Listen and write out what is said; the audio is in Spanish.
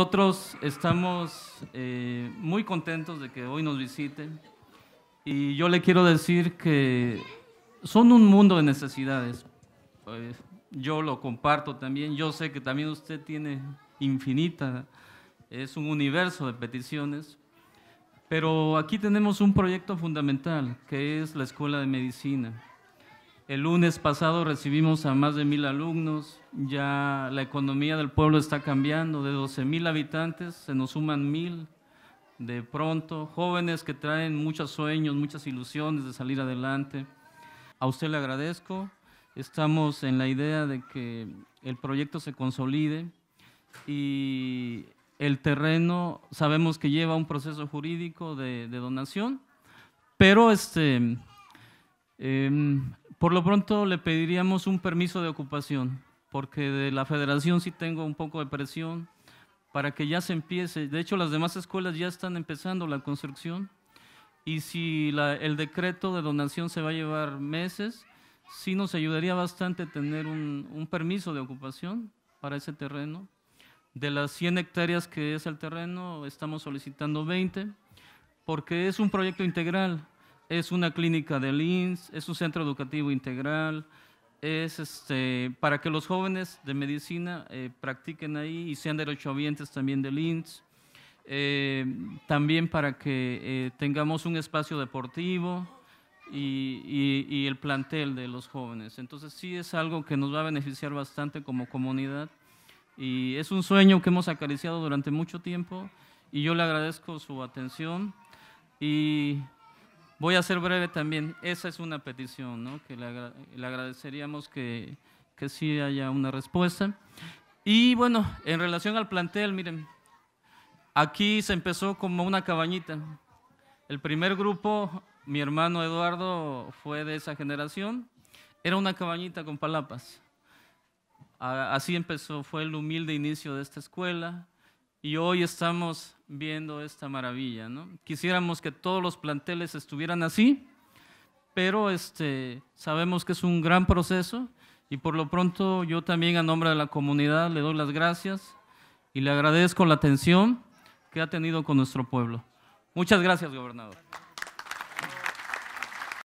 Nosotros estamos eh, muy contentos de que hoy nos visiten y yo le quiero decir que son un mundo de necesidades. Pues, yo lo comparto también, yo sé que también usted tiene infinita, es un universo de peticiones, pero aquí tenemos un proyecto fundamental que es la Escuela de Medicina. El lunes pasado recibimos a más de mil alumnos, ya la economía del pueblo está cambiando, de 12 mil habitantes se nos suman mil de pronto, jóvenes que traen muchos sueños, muchas ilusiones de salir adelante. A usted le agradezco, estamos en la idea de que el proyecto se consolide y el terreno sabemos que lleva un proceso jurídico de, donación, pero este... Em, por lo pronto le pediríamos un permiso de ocupación, porque de la federación sí tengo un poco de presión para que ya se empiece. De hecho, las demás escuelas ya están empezando la construcción y si el decreto de donación se va a llevar meses, sí nos ayudaría bastante tener un, un permiso de ocupación para ese terreno. De las 100 hectáreas que es el terreno, estamos solicitando 20, porque es un proyecto integral es una clínica de LINS, es un centro educativo integral, es este, para que los jóvenes de medicina eh, practiquen ahí y sean derechohabientes también de LINS, eh, también para que eh, tengamos un espacio deportivo y, y, y, el plantel de los jóvenes. Entonces sí es algo que nos va a beneficiar bastante como comunidad y es un sueño que hemos acariciado durante mucho tiempo y yo le agradezco su atención y Voy a ser breve también. Esa es una petición, ¿no? Que le, agradeceríamos que, que sí haya una respuesta. Y bueno, en relación al plantel, miren, aquí se empezó como una cabañita. El primer grupo, mi hermano Eduardo fue de esa generación, era una cabañita con palapas. Así empezó, fue el humilde inicio de esta escuela. Y hoy estamos viendo esta maravilla, Quisiéramos que todos los planteles estuvieran así, pero este, sabemos que es un gran proceso y por lo pronto yo también a nombre de la comunidad le doy las gracias y le agradezco la atención que ha tenido con nuestro pueblo. Muchas gracias, gobernador.